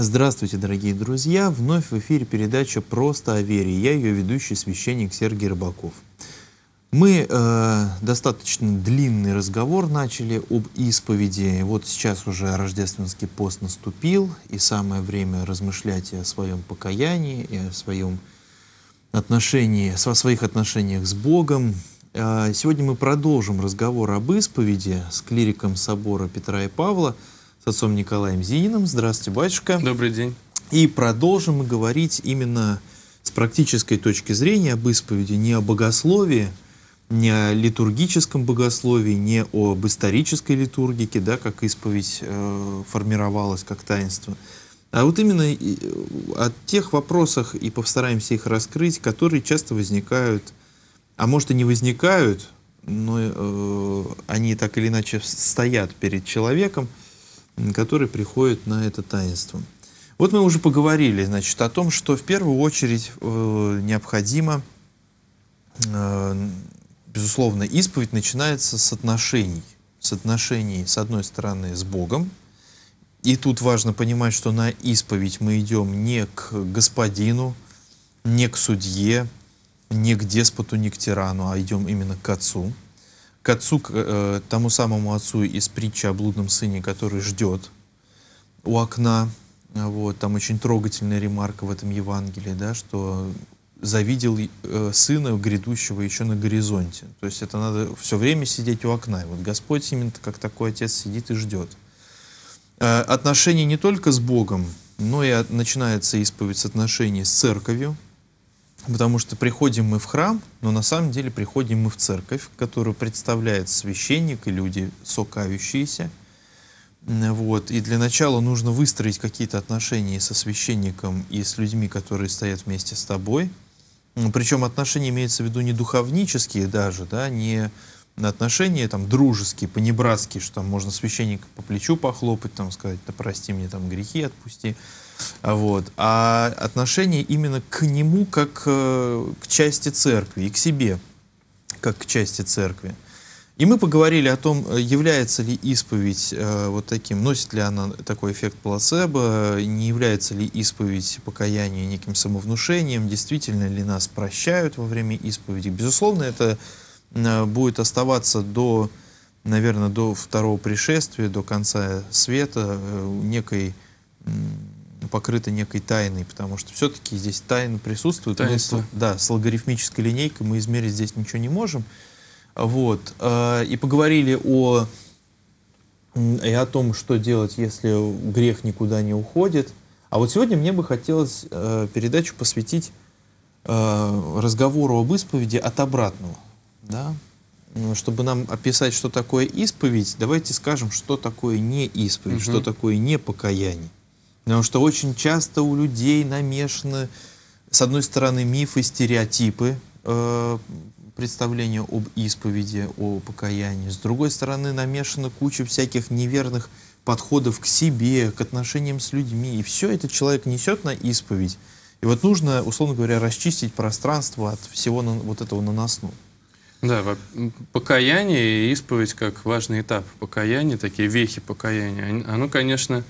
Здравствуйте, дорогие друзья! Вновь в эфире передача «Просто о вере». Я ее ведущий священник Сергей Рыбаков. Мы э, достаточно длинный разговор начали об исповеди. Вот сейчас уже рождественский пост наступил, и самое время размышлять о своем покаянии, и о своем отношении, о своих отношениях с Богом. Э, сегодня мы продолжим разговор об исповеди с клириком собора Петра и Павла – с отцом Николаем Зининым. Здравствуйте, батюшка. Добрый день. И продолжим мы говорить именно с практической точки зрения об исповеди, не о богословии, не о литургическом богословии, не об исторической литургике, да, как исповедь э, формировалась как таинство, а вот именно э, о тех вопросах и постараемся их раскрыть, которые часто возникают, а может и не возникают, но э, они так или иначе стоят перед человеком – который приходит на это таинство. Вот мы уже поговорили, значит, о том, что в первую очередь э, необходимо, э, безусловно, исповедь начинается с отношений. С отношений, с одной стороны, с Богом. И тут важно понимать, что на исповедь мы идем не к господину, не к судье, не к деспоту, не к тирану, а идем именно к отцу к отцу, к э, тому самому отцу из притчи о блудном сыне, который ждет у окна. Вот, там очень трогательная ремарка в этом Евангелии, да, что завидел э, сына грядущего еще на горизонте. То есть это надо все время сидеть у окна. И вот Господь именно как такой отец сидит и ждет. Э, отношения не только с Богом, но и от, начинается исповедь с отношений с церковью, Потому что приходим мы в храм, но на самом деле приходим мы в церковь, которую представляет священник и люди сокающиеся. Вот. И для начала нужно выстроить какие-то отношения со священником и с людьми, которые стоят вместе с тобой. Причем отношения имеются в виду не духовнические даже, да, не отношения там дружеские, понебратские, что там можно священника по плечу похлопать, там сказать, да прости мне там грехи, отпусти. А, вот. А отношение именно к нему как э, к части церкви и к себе как к части церкви. И мы поговорили о том, является ли исповедь э, вот таким, носит ли она такой эффект плацебо, не является ли исповедь покаяние неким самовнушением, действительно ли нас прощают во время исповеди. Безусловно, это Э, будет оставаться до, наверное, до второго пришествия, до конца света, э, некой покрыта некой тайной, потому что все-таки здесь тайна присутствует. Мы, да, с логарифмической линейкой мы измерить здесь ничего не можем. Вот. Э, и поговорили о, и о том, что делать, если грех никуда не уходит. А вот сегодня мне бы хотелось передачу посвятить разговору об исповеди от обратного. Да? Ну, чтобы нам описать, что такое исповедь, давайте скажем, что такое не исповедь, угу. что такое не покаяние. Потому что очень часто у людей намешаны, с одной стороны, мифы, стереотипы, э, представления об исповеди, о покаянии. С другой стороны, намешана куча всяких неверных подходов к себе, к отношениям с людьми. И все это человек несет на исповедь. И вот нужно, условно говоря, расчистить пространство от всего на, вот этого наносного. Да, покаяние и исповедь как важный этап покаяния, такие вехи покаяния, оно, конечно,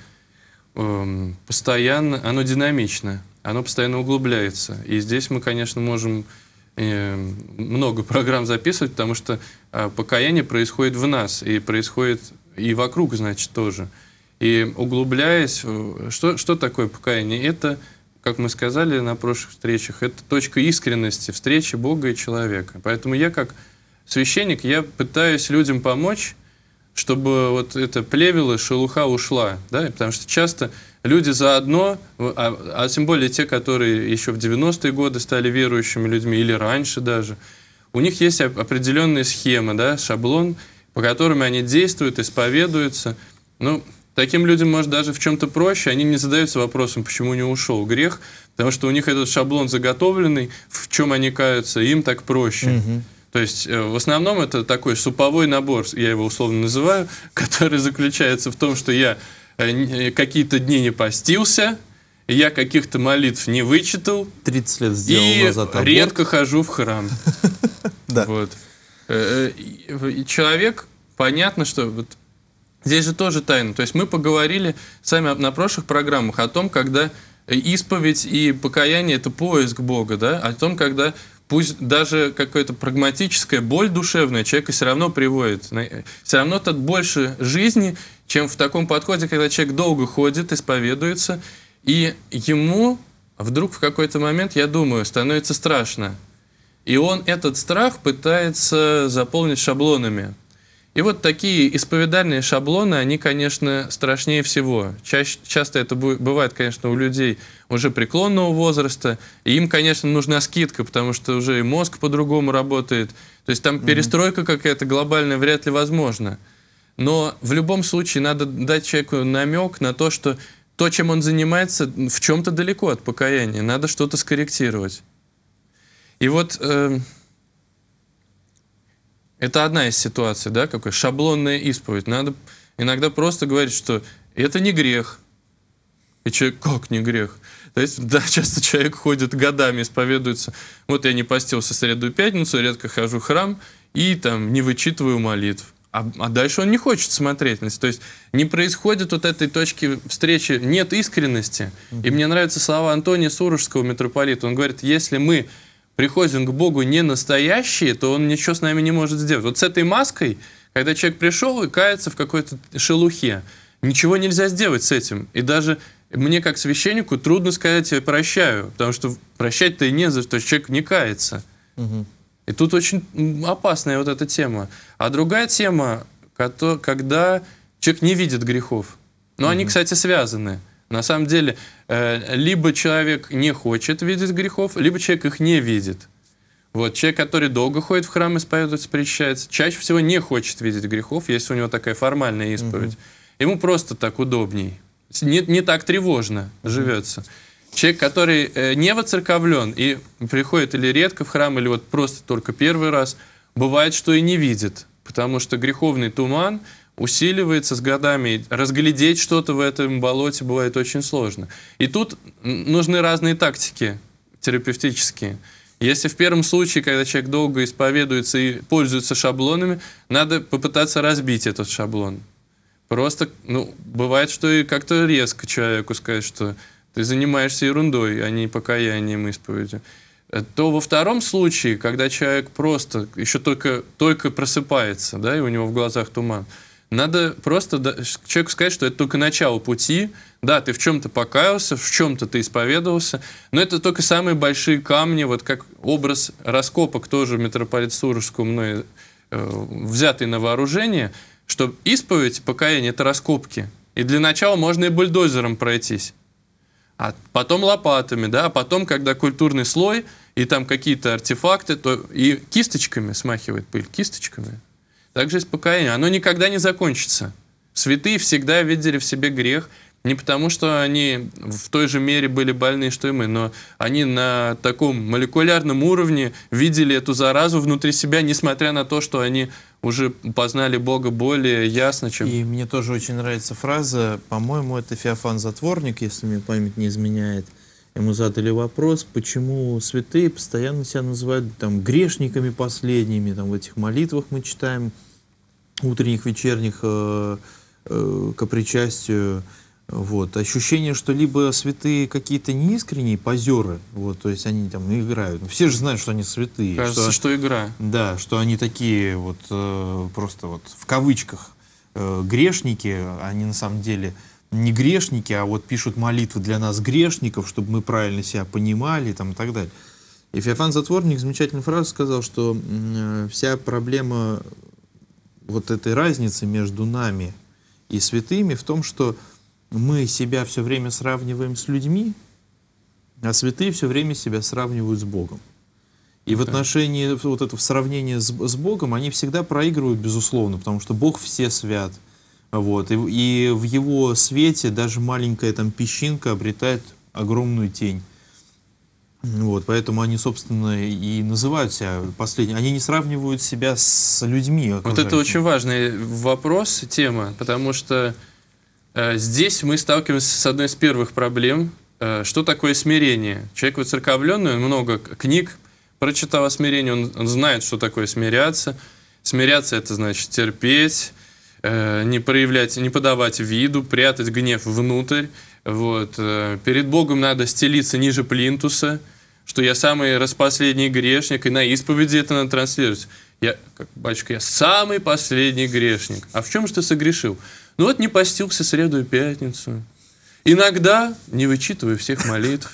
эм, постоянно, оно динамично, оно постоянно углубляется. И здесь мы, конечно, можем э, много программ записывать, потому что а, покаяние происходит в нас и происходит и вокруг, значит, тоже. И углубляясь, э, что, что такое покаяние? Это, как мы сказали на прошлых встречах, это точка искренности встречи Бога и человека. Поэтому я как священник, я пытаюсь людям помочь, чтобы вот эта плевела, шелуха ушла, да, потому что часто люди заодно, а, а тем более те, которые еще в 90-е годы стали верующими людьми или раньше даже, у них есть определенные схемы, да, шаблон, по которым они действуют, исповедуются. Ну, таким людям, может, даже в чем-то проще, они не задаются вопросом, почему не ушел грех, потому что у них этот шаблон заготовленный, в чем они каются, им так проще. Угу. То есть, э, в основном это такой суповой набор, я его условно называю, который заключается в том, что я э, э, какие-то дни не постился, я каких-то молитв не вычитал. 30 лет сделал и назад аборт. редко хожу в храм. Да. Вот. И человек, понятно, что вот здесь же тоже тайна. То есть мы поговорили сами на прошлых программах о том, когда исповедь и покаяние – это поиск Бога, да, о том, когда пусть даже какая-то прагматическая боль душевная человека все равно приводит. Все равно тут больше жизни, чем в таком подходе, когда человек долго ходит, исповедуется, и ему вдруг в какой-то момент, я думаю, становится страшно. И он этот страх пытается заполнить шаблонами. И вот такие исповедальные шаблоны, они, конечно, страшнее всего. Чаще, часто это бывает, конечно, у людей уже преклонного возраста, и им, конечно, нужна скидка, потому что уже и мозг по-другому работает. То есть там перестройка какая-то глобальная вряд ли возможна. Но в любом случае надо дать человеку намек на то, что то, чем он занимается, в чем-то далеко от покаяния. Надо что-то скорректировать. И вот... Э, это одна из ситуаций, да, какая шаблонная исповедь. Надо иногда просто говорить, что это не грех. И человек, как не грех? То есть, да, часто человек ходит годами, исповедуется. Вот я не постился среду и пятницу, редко хожу в храм и там не вычитываю молитв. А, а дальше он не хочет смотреть. То есть не происходит вот этой точки встречи, нет искренности. Mm-hmm. И мне нравятся слова Антония Сурожского, митрополита. Он говорит, если мы приходим к Богу не настоящие, то Он ничего с нами не может сделать. Вот с этой маской, когда человек пришел и кается в какой-то шелухе, ничего нельзя сделать с этим. И даже мне, как священнику, трудно сказать «я прощаю», потому что прощать-то и не за что, человек не кается. Угу. И тут очень опасная вот эта тема. А другая тема, когда человек не видит грехов. Но угу. они, кстати, связаны. На самом деле, э, либо человек не хочет видеть грехов, либо человек их не видит. Вот, человек, который долго ходит в храм, исповедуется, причащается, чаще всего не хочет видеть грехов, если у него такая формальная исповедь. Угу. Ему просто так удобней. Не, не так тревожно угу. живется. Человек, который э, не воцерковлен и приходит или редко в храм, или вот просто только первый раз, бывает, что и не видит, потому что греховный туман усиливается с годами. Разглядеть что-то в этом болоте бывает очень сложно. И тут нужны разные тактики терапевтические. Если в первом случае, когда человек долго исповедуется и пользуется шаблонами, надо попытаться разбить этот шаблон. Просто, ну, бывает, что и как-то резко человеку сказать, что ты занимаешься ерундой, а не покаянием исповедью. Э, то во втором случае, когда человек просто еще только, только просыпается, да, и у него в глазах туман, надо просто человеку сказать, что это только начало пути. Да, ты в чем-то покаялся, в чем-то ты исповедовался, но это только самые большие камни, вот как образ раскопок тоже митрополит Сурожского мной э, взятый на вооружение, что исповедь, покаяние — это раскопки. И для начала можно и бульдозером пройтись, а потом лопатами, да, а потом, когда культурный слой и там какие-то артефакты, то и кисточками смахивает пыль, кисточками — так же и с покаянием. Оно никогда не закончится. Святые всегда видели в себе грех, не потому, что они в той же мере были больны, что и мы, но они на таком молекулярном уровне видели эту заразу внутри себя, несмотря на то, что они уже познали Бога более ясно, чем... И мне тоже очень нравится фраза, по-моему, это Феофан Затворник, если мне память не изменяет. Ему задали вопрос, почему святые постоянно себя называют там грешниками последними, там в этих молитвах мы читаем, утренних, вечерних э, э, к причастию. Вот. Ощущение, что либо святые какие-то неискренние позеры, вот, то есть они там играют. Ну, все же знают, что они святые. Кажется, что, что игра. Да, что они такие вот э, просто вот в кавычках э, грешники, они на самом деле не грешники, а вот пишут молитвы для нас грешников, чтобы мы правильно себя понимали там, и так далее. И Феофан Затворник замечательную фразу сказал, что э, вся проблема вот этой разницы между нами и святыми в том, что мы себя все время сравниваем с людьми, а святые все время себя сравнивают с Богом. И да. в отношении вот этого сравнения с, с Богом они всегда проигрывают, безусловно, потому что Бог все свят. Вот. И, и в его свете даже маленькая там песчинка обретает огромную тень. Вот, поэтому они, собственно, и называют себя последними. Они не сравнивают себя с людьми. Вот это очень важный вопрос, тема, потому что э, здесь мы сталкиваемся с одной из первых проблем. Э, что такое смирение? Человек выцерковленный, он много книг прочитал о смирении, он, он знает, что такое смиряться. Смиряться — это значит терпеть, э, не проявлять, не подавать виду, прятать гнев внутрь. Вот. Э, перед Богом надо стелиться ниже плинтуса, что я самый распоследний грешник, и на исповеди это надо транслировать. Я, как батюшка, я самый последний грешник. А в чем же ты согрешил? Ну вот не постился среду и пятницу. Иногда, не вычитывая всех молитв,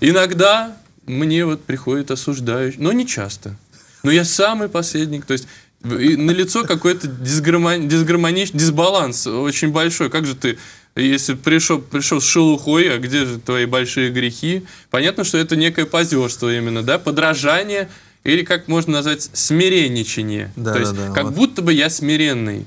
иногда мне вот приходит осуждающий, но не часто. Но я самый последний, то есть на лицо какой-то дисгармон, дисгармонич, дисбаланс очень большой. Как же ты если пришел, пришел с шелухой, а где же твои большие грехи? Понятно, что это некое позерство именно, да, подражание или как можно назвать смиренничание. Да, То да, есть да, как вот. будто бы я смиренный.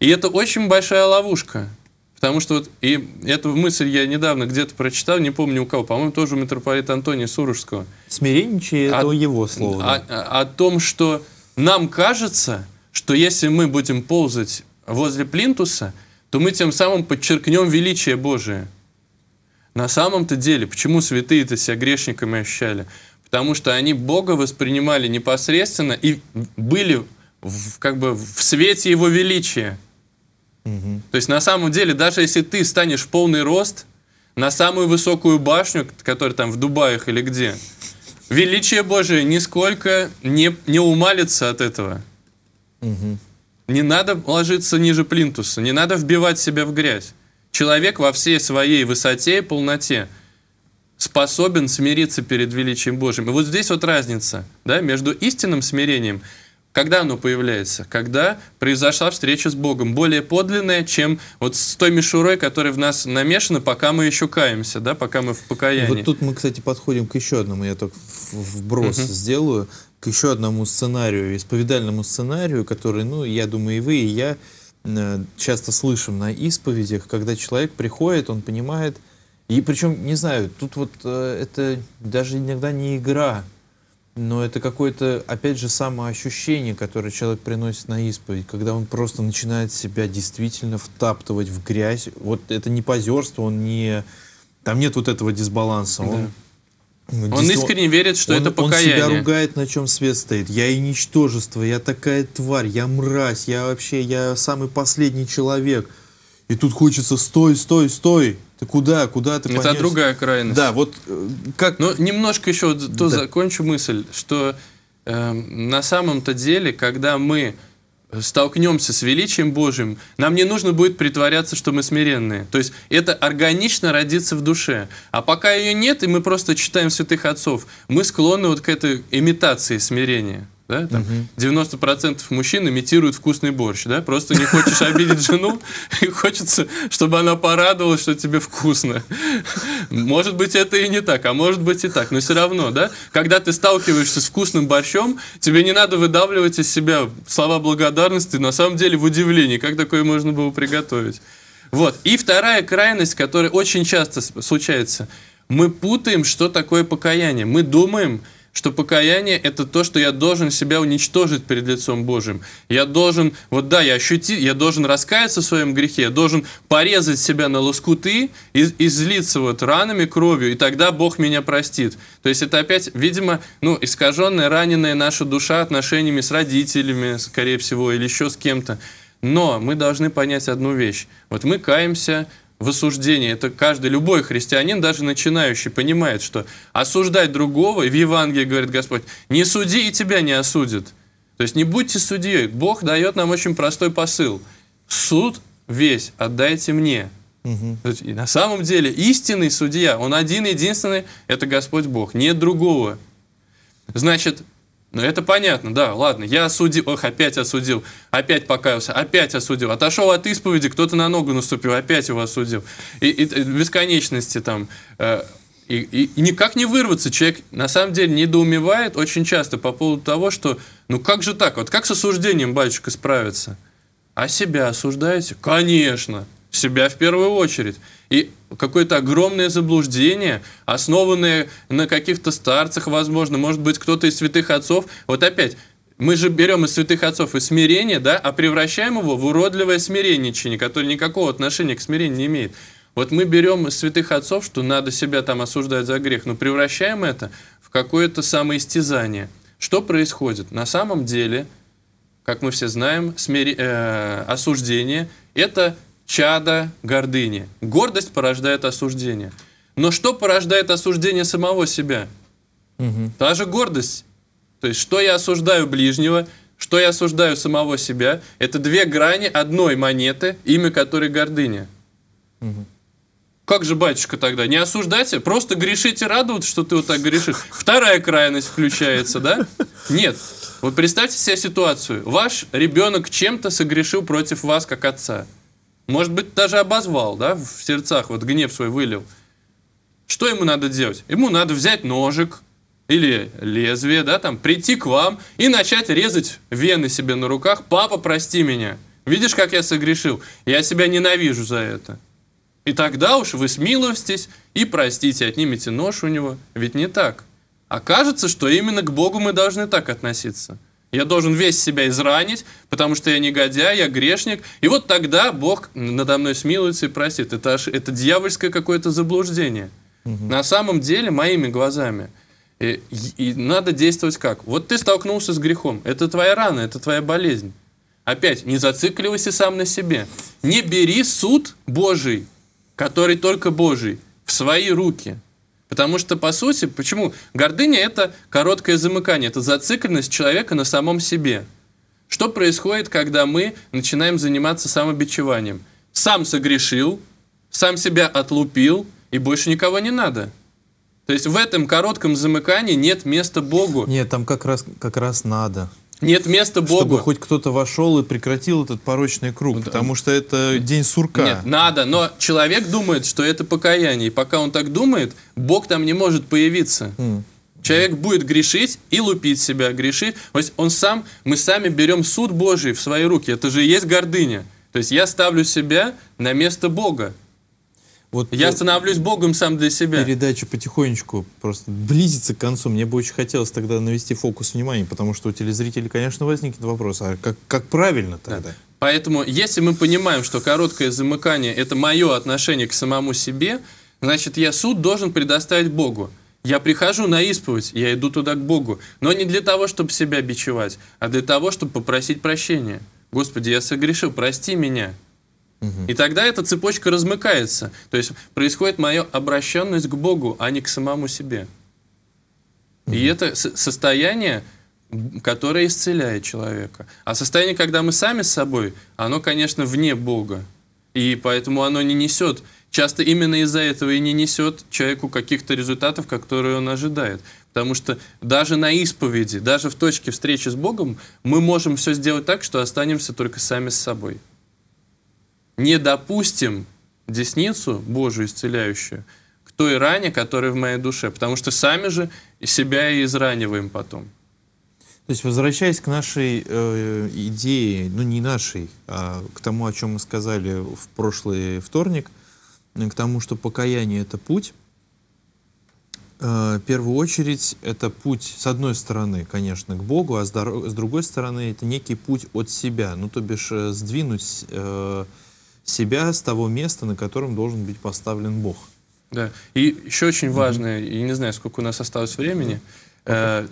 И это очень большая ловушка. Потому что вот, и эту мысль я недавно где-то прочитал, не помню у кого, по-моему, тоже у митрополита Антония Сурожского. Смиренничие – это а его слово. О, да. о, о том, что нам кажется, что если мы будем ползать возле плинтуса – то мы тем самым подчеркнем величие Божие. На самом-то деле, почему святые-то себя грешниками ощущали? Потому что они Бога воспринимали непосредственно и были в, как бы в свете Его величия. Угу. То есть на самом деле, даже если ты станешь полный рост на самую высокую башню, которая там в Дубаях или где, величие Божие нисколько не, не умалится от этого. Угу. Не надо ложиться ниже плинтуса, не надо вбивать себя в грязь. Человек во всей своей высоте и полноте способен смириться перед величием Божьим. И вот здесь вот разница да, между истинным смирением, когда оно появляется? Когда произошла встреча с Богом, более подлинная, чем вот с той мишурой, которая в нас намешана, пока мы еще каемся, да, пока мы в покаянии. И вот тут мы, кстати, подходим к еще одному, я только вброс угу. сделаю к еще одному сценарию, исповедальному сценарию, который, ну, я думаю, и вы, и я э, часто слышим на исповедях, когда человек приходит, он понимает, и причем, не знаю, тут вот э, это даже иногда не игра, но это какое-то, опять же, самоощущение, которое человек приносит на исповедь, когда он просто начинает себя действительно втаптывать в грязь. Вот это не позерство, он не... Там нет вот этого дисбаланса. Да. Он ну, он, искренне верит, что он, это покаяние. Он себя ругает, на чем свет стоит. Я и ничтожество, я такая тварь, я мразь, я вообще, я самый последний человек. И тут хочется стой, стой, стой. Ты куда, куда ты Это другая крайность. Да, вот э, как... Но ну, немножко еще то да. закончу мысль, что э, на самом-то деле, когда мы столкнемся с величием Божьим, нам не нужно будет притворяться, что мы смиренные. То есть это органично родится в душе. А пока ее нет, и мы просто читаем святых отцов, мы склонны вот к этой имитации смирения. Да, там угу. 90% мужчин имитируют вкусный борщ, да, просто не хочешь обидеть жену, и хочется, чтобы она порадовалась, что тебе вкусно. Может быть, это и не так, а может быть и так, но все равно, да, когда ты сталкиваешься с вкусным борщом, тебе не надо выдавливать из себя слова благодарности, на самом деле в удивлении, как такое можно было приготовить. Вот, и вторая крайность, которая очень часто случается, мы путаем, что такое покаяние, мы думаем, что покаяние – это то, что я должен себя уничтожить перед лицом Божьим. Я должен, вот да, я ощутил, я должен раскаяться в своем грехе, я должен порезать себя на лоскуты и, и злиться вот ранами, кровью, и тогда Бог меня простит. То есть это опять, видимо, ну, искаженная, раненая наша душа отношениями с родителями, скорее всего, или еще с кем-то. Но мы должны понять одну вещь. Вот мы каемся, в осуждении. Это каждый, любой христианин, даже начинающий, понимает, что осуждать другого, в Евангелии говорит Господь, не суди и тебя не осудят. То есть не будьте судьей. Бог дает нам очень простой посыл. Суд весь отдайте мне. Угу. И на самом деле истинный судья, он один единственный, это Господь Бог, нет другого. Значит, ну, это понятно, да, ладно, я осудил, ох, опять осудил, опять покаялся, опять осудил, отошел от исповеди, кто-то на ногу наступил, опять его осудил. И, и, и э, бесконечности там. Э, и, и, и никак не вырваться. Человек, на самом деле, недоумевает очень часто по поводу того, что, ну как же так, вот как с осуждением батюшка справится? А себя осуждаете? Конечно! себя в первую очередь. И какое-то огромное заблуждение, основанное на каких-то старцах, возможно, может быть, кто-то из святых отцов. Вот опять, мы же берем из святых отцов и смирение, да, а превращаем его в уродливое смиренничание, которое никакого отношения к смирению не имеет. Вот мы берем из святых отцов, что надо себя там осуждать за грех, но превращаем это в какое-то самоистязание. Что происходит? На самом деле, как мы все знаем, смири... э, осуждение – это чада гордыни. Гордость порождает осуждение. Но что порождает осуждение самого себя? Угу. Та же гордость. То есть, что я осуждаю ближнего, что я осуждаю самого себя, это две грани одной монеты, имя которой гордыня. Угу. Как же, батюшка, тогда? Не осуждайте, а просто грешите, радоваться, что ты вот так грешишь. Вторая крайность включается, да? Нет. Вот представьте себе ситуацию. Ваш ребенок чем-то согрешил против вас, как отца. Может быть, даже обозвал, да, в сердцах, вот гнев свой вылил. Что ему надо делать? Ему надо взять ножик или лезвие, да, там, прийти к вам и начать резать вены себе на руках. «Папа, прости меня! Видишь, как я согрешил? Я себя ненавижу за это!» И тогда уж вы смиловитесь и простите, отнимите нож у него. Ведь не так. А кажется, что именно к Богу мы должны так относиться – я должен весь себя изранить, потому что я негодяй, я грешник. И вот тогда Бог надо мной смилуется и простит. Это, аж, это дьявольское какое-то заблуждение. Угу. На самом деле, моими глазами. Э, и, и надо действовать как? Вот ты столкнулся с грехом. Это твоя рана, это твоя болезнь. Опять, не зацикливайся сам на себе. Не бери суд Божий, который только Божий, в свои руки. Потому что, по сути, почему? Гордыня – это короткое замыкание, это зацикленность человека на самом себе. Что происходит, когда мы начинаем заниматься самобичеванием? Сам согрешил, сам себя отлупил, и больше никого не надо. То есть в этом коротком замыкании нет места Богу. Нет, там как раз, как раз надо. Нет места Богу. Чтобы хоть кто-то вошел и прекратил этот порочный круг, ну, да. потому что это день сурка. Нет, надо, но человек думает, что это покаяние. И пока он так думает, Бог там не может появиться. Mm. Человек будет грешить и лупить себя, грешить. То есть он сам, мы сами берем суд Божий в свои руки. Это же и есть гордыня. То есть я ставлю себя на место Бога. Вот я э, становлюсь Богом сам для себя. Передача потихонечку просто близится к концу. Мне бы очень хотелось тогда навести фокус внимания, потому что у телезрителей, конечно, возникнет вопрос, а как, как правильно тогда? Да. Поэтому, если мы понимаем, что короткое замыкание – это мое отношение к самому себе, значит, я суд должен предоставить Богу. Я прихожу на исповедь, я иду туда к Богу, но не для того, чтобы себя бичевать, а для того, чтобы попросить прощения. Господи, я согрешил, прости меня. И тогда эта цепочка размыкается. То есть происходит моя обращенность к Богу, а не к самому себе. И это состояние, которое исцеляет человека. А состояние, когда мы сами с собой, оно, конечно, вне Бога. И поэтому оно не несет, часто именно из-за этого и не несет человеку каких-то результатов, которые он ожидает. Потому что даже на исповеди, даже в точке встречи с Богом мы можем все сделать так, что останемся только сами с собой не допустим десницу Божию исцеляющую к той ране, которая в моей душе, потому что сами же себя и израниваем потом. То есть, возвращаясь к нашей э, идее, ну не нашей, а к тому, о чем мы сказали в прошлый вторник, э, к тому, что покаяние — это путь, э, в первую очередь это путь, с одной стороны, конечно, к Богу, а с, с другой стороны это некий путь от себя, ну то бишь э, сдвинуть э, себя с того места, на котором должен быть поставлен Бог. Да. И еще очень важное, mm-hmm. я не знаю, сколько у нас осталось времени, okay. э,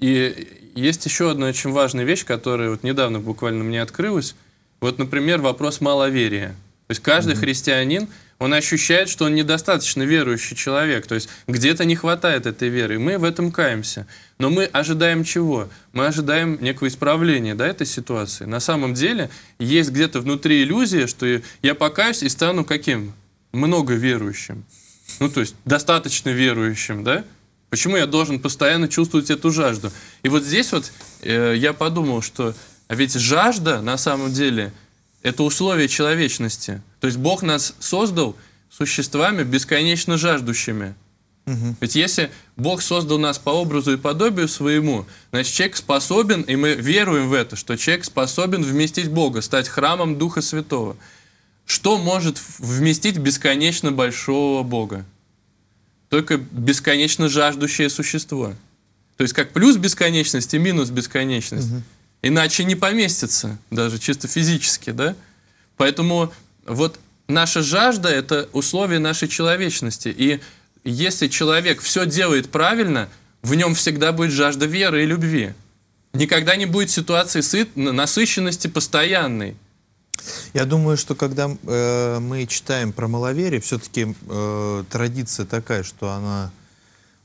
и есть еще одна очень важная вещь, которая вот недавно буквально мне открылась. Вот, например, вопрос маловерия. То есть каждый mm-hmm. христианин он ощущает, что он недостаточно верующий человек, то есть где-то не хватает этой веры, и мы в этом каемся. Но мы ожидаем чего? Мы ожидаем некого исправления да, этой ситуации. На самом деле есть где-то внутри иллюзия, что я покаюсь и стану каким? Много верующим. Ну, то есть достаточно верующим, да? Почему я должен постоянно чувствовать эту жажду? И вот здесь вот э, я подумал, что а ведь жажда на самом деле это условие человечности. То есть Бог нас создал существами, бесконечно жаждущими. Угу. Ведь если Бог создал нас по образу и подобию своему, значит, человек способен, и мы веруем в это, что человек способен вместить Бога, стать храмом Духа Святого. Что может вместить бесконечно большого Бога? Только бесконечно жаждущее существо. То есть как плюс бесконечность и минус бесконечность. Угу. Иначе не поместится, даже чисто физически, да? Поэтому вот наша жажда – это условие нашей человечности. И если человек все делает правильно, в нем всегда будет жажда веры и любви. Никогда не будет ситуации сыт, насыщенности постоянной. Я думаю, что когда э, мы читаем про маловерие, все-таки э, традиция такая, что она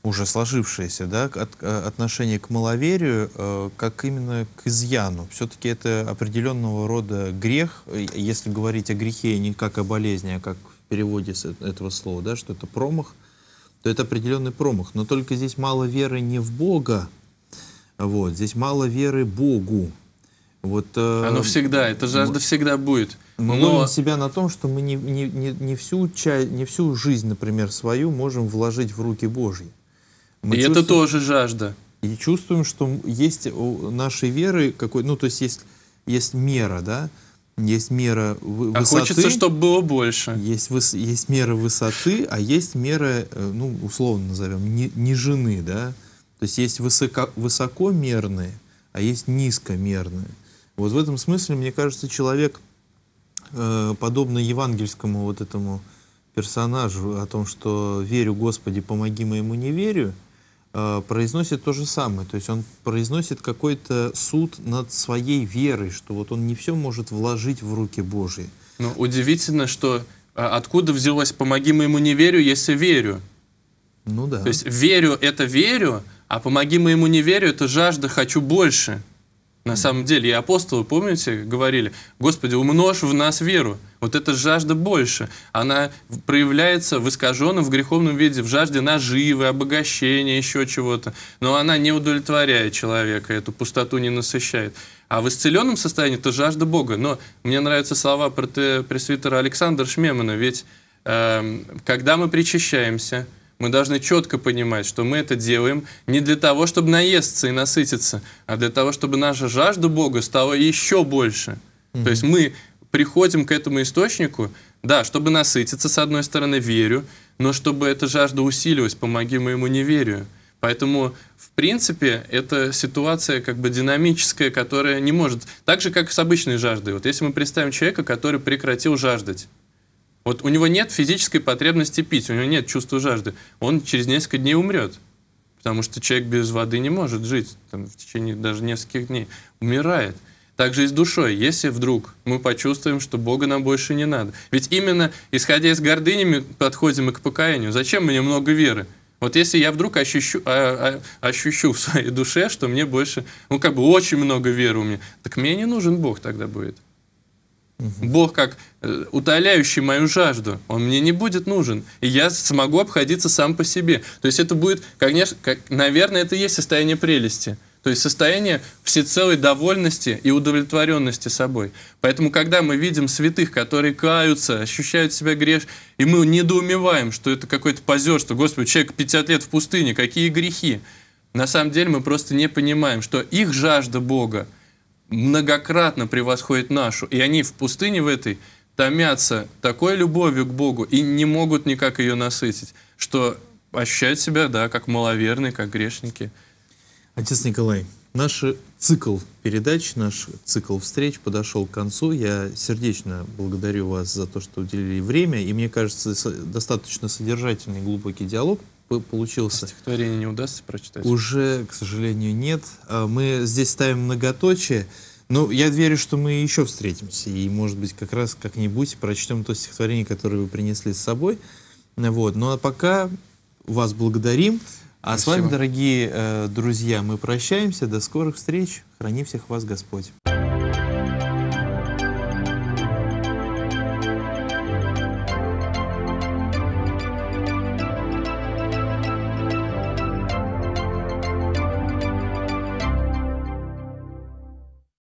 уже сложившееся да, от, э, отношение к маловерию э, как именно к изъяну. Все-таки это определенного рода грех, э, если говорить о грехе не как о болезни, а как в переводе с этого слова, да, что это промах, то это определенный промах. Но только здесь мало веры не в Бога, вот, здесь мало веры Богу. Вот, Оно всегда, эта жажда вот, всегда будет. Мы но... ловим себя на том, что мы не, не, не, не, всю чай, не всю жизнь, например, свою можем вложить в руки Божьи. Мы и это тоже жажда. И чувствуем, что есть у нашей веры какой, ну то есть есть есть мера, да, есть мера а высоты. А хочется, чтобы было больше. Есть выс, есть мера высоты, а есть мера, э, ну условно назовем, ни, нижины, да. То есть есть высоко, высокомерные, а есть низкомерные. Вот в этом смысле, мне кажется, человек э, подобно евангельскому вот этому персонажу о том, что верю Господи, помоги моему неверию, Э, произносит то же самое. То есть он произносит какой-то суд над своей верой, что вот он не все может вложить в руки Божьи. Но ну, удивительно, что э, откуда взялось «помоги моему неверию, если верю». Ну да. То есть верю — это верю, а «помоги моему неверию» — это жажда «хочу больше». На самом деле, и апостолы, помните, говорили, «Господи, умножь в нас веру». Вот эта жажда больше, она проявляется в искаженном, в греховном виде, в жажде наживы, обогащения, еще чего-то. Но она не удовлетворяет человека, эту пустоту не насыщает. А в исцеленном состоянии это жажда Бога. Но мне нравятся слова пресвитера Александра Шмемана, ведь э, когда мы причащаемся – мы должны четко понимать, что мы это делаем не для того, чтобы наесться и насытиться, а для того, чтобы наша жажда Бога стала еще больше. Угу. То есть мы приходим к этому источнику, да, чтобы насытиться, с одной стороны, верю, но чтобы эта жажда усилилась, помоги моему неверию. Поэтому, в принципе, это ситуация как бы динамическая, которая не может... Так же, как с обычной жаждой. Вот если мы представим человека, который прекратил жаждать, вот у него нет физической потребности пить, у него нет чувства жажды. Он через несколько дней умрет. Потому что человек без воды не может жить там, в течение даже нескольких дней. Умирает. Также и с душой, если вдруг мы почувствуем, что Бога нам больше не надо. Ведь именно исходя из гордыни мы подходим и к покаянию. Зачем мне много веры? Вот если я вдруг ощущу, а, а, ощущу в своей душе, что мне больше, ну как бы очень много веры у меня, так мне не нужен Бог тогда будет. Бог как э, утоляющий мою жажду, он мне не будет нужен, и я смогу обходиться сам по себе. То есть это будет, конечно, как, наверное, это и есть состояние прелести. То есть состояние всецелой довольности и удовлетворенности собой. Поэтому, когда мы видим святых, которые каются, ощущают себя греш, и мы недоумеваем, что это какой-то позер, что, Господи, человек 50 лет в пустыне, какие грехи. На самом деле мы просто не понимаем, что их жажда Бога – многократно превосходит нашу. И они в пустыне в этой томятся такой любовью к Богу и не могут никак ее насытить, что ощущают себя, да, как маловерные, как грешники. Отец Николай, наш цикл передач, наш цикл встреч подошел к концу. Я сердечно благодарю вас за то, что уделили время, и мне кажется, достаточно содержательный глубокий диалог получился. А стихотворение не удастся прочитать? Уже, к сожалению, нет. А, мы здесь ставим многоточие. Но ну, я верю, что мы еще встретимся. И, может быть, как раз как-нибудь прочтем то стихотворение, которое вы принесли с собой. Вот. Ну а пока вас благодарим. А Спасибо. с вами, дорогие э, друзья, мы прощаемся. До скорых встреч. Храни всех вас Господь.